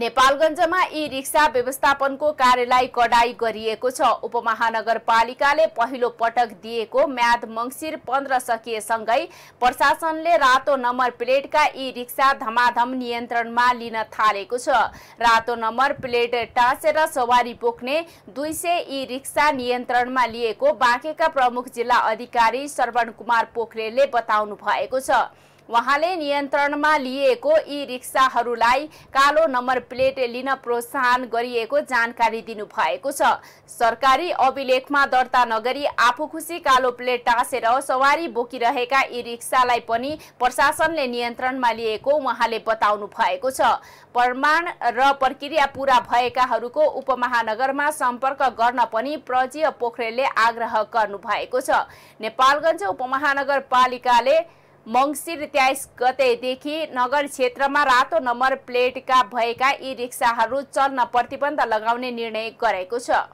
नेपालगञ्जमा ई रिक्सा व्यवस्थापनको कार्यलाई कडाई गरिएको छ उपमहानगरपालिकाले पहिलो पटक दिएको म्याद मङ्सिर पन्ध्र सकिएसँगै प्रशासनले रातो नम्बर प्लेटका ई रिक्सा धमाधम नियन्त्रणमा लिन थालेको छ रातो नम्बर प्लेट टाँसेर सवारी बोक्ने दुई सय ई रिक्सा नियन्त्रणमा लिएको बाँकेका प्रमुख जिल्ला अधिकारी श्रवण कुमार पोखरेलले बताउनु भएको छ उहाँले नियन्त्रणमा लिएको यी रिक्साहरूलाई कालो नम्बर प्लेट लिन प्रोत्साहन गरिएको जानकारी दिनुभएको छ सरकारी अभिलेखमा दर्ता नगरी आफू खुसी कालो प्लेट टाँसेर सवारी बोकिरहेका यी रिक्सालाई पनि प्रशासनले नियन्त्रणमा लिएको उहाँले बताउनु भएको छ प्रमाण र प्रक्रिया पुरा भएकाहरूको उपमहानगरमा सम्पर्क गर्न पनि प्रजीय पोखरेलले आग्रह गर्नुभएको छ नेपालगञ्ज उपमहानगरपालिकाले मङ्सिर तेइस गतेदेखि नगर क्षेत्रमा रातो नम्बर प्लेटका भएका यी रिक्साहरू चल्न प्रतिबन्ध लगाउने निर्णय गरेको छ